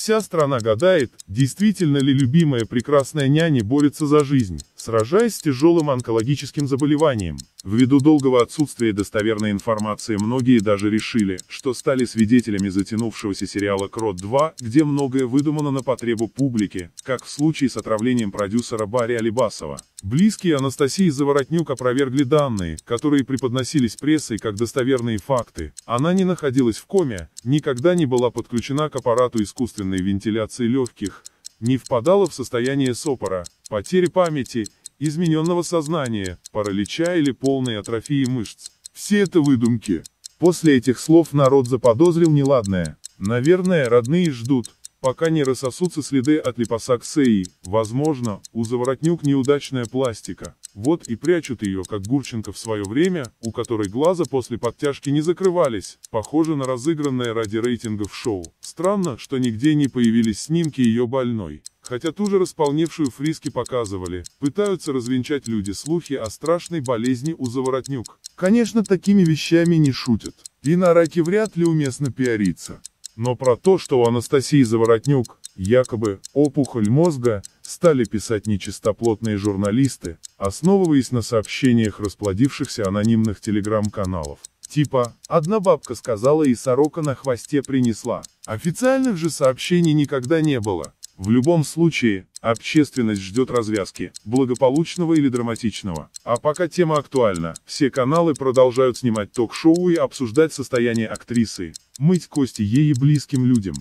Вся страна гадает, действительно ли любимая прекрасная няня борется за жизнь, сражаясь с тяжелым онкологическим заболеванием. Ввиду долгого отсутствия достоверной информации многие даже решили, что стали свидетелями затянувшегося сериала «Крот 2», где многое выдумано на потребу публики, как в случае с отравлением продюсера Барри Алибасова. Близкие Анастасии Заворотнюк опровергли данные, которые преподносились прессой как достоверные факты. Она не находилась в коме, никогда не была подключена к аппарату искусственной вентиляции легких, не впадала в состояние сопора, потери памяти, измененного сознания, паралича или полной атрофии мышц. Все это выдумки. После этих слов народ заподозрил неладное. Наверное, родные ждут, пока не рассосутся следы от липосаксеи. Возможно, у заворотнюк неудачная пластика. Вот и прячут ее, как Гурченко в свое время, у которой глаза после подтяжки не закрывались, похоже на разыгранное ради рейтингов шоу. Странно, что нигде не появились снимки ее больной. Хотя ту же располневшую фриски показывали, пытаются развенчать люди слухи о страшной болезни у заворотнюк. Конечно, такими вещами не шутят. И на раке вряд ли уместно пиариться. Но про то, что у Анастасии Заворотнюк, якобы, опухоль мозга, стали писать нечистоплотные журналисты, основываясь на сообщениях расплодившихся анонимных телеграм-каналов. Типа, одна бабка сказала и сорока на хвосте принесла. Официальных же сообщений никогда не было. В любом случае, общественность ждет развязки, благополучного или драматичного. А пока тема актуальна, все каналы продолжают снимать ток-шоу и обсуждать состояние актрисы, мыть кости ей и близким людям.